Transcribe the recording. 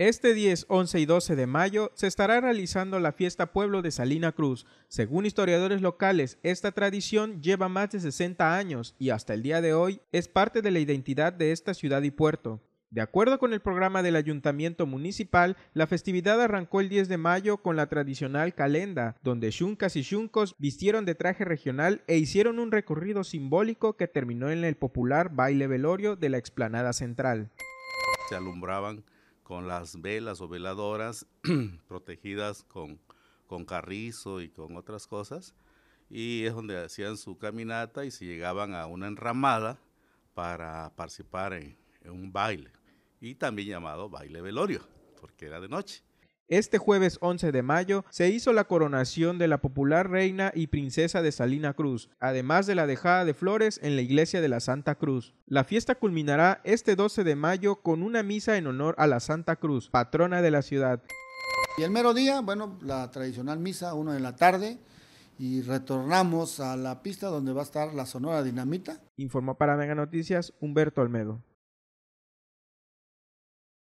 Este 10, 11 y 12 de mayo se estará realizando la fiesta Pueblo de Salina Cruz. Según historiadores locales, esta tradición lleva más de 60 años y hasta el día de hoy es parte de la identidad de esta ciudad y puerto. De acuerdo con el programa del Ayuntamiento Municipal, la festividad arrancó el 10 de mayo con la tradicional calenda, donde yuncas y yuncos vistieron de traje regional e hicieron un recorrido simbólico que terminó en el popular baile velorio de la explanada central. Se alumbraban con las velas o veladoras protegidas con, carrizo y con otras cosas. Y es donde hacían su caminata y se llegaban a una enramada para participar en un baile, y también llamado baile velorio, porque era de noche. Este jueves 11 de mayo se hizo la coronación de la popular reina y princesa de Salina Cruz, además de la dejada de flores en la iglesia de la Santa Cruz. La fiesta culminará este 12 de mayo con una misa en honor a la Santa Cruz, patrona de la ciudad. Y el mero día, bueno, la tradicional misa, 1 de la tarde, y retornamos a la pista donde va a estar la Sonora Dinamita. Informó para Mega Noticias Humberto Almedo.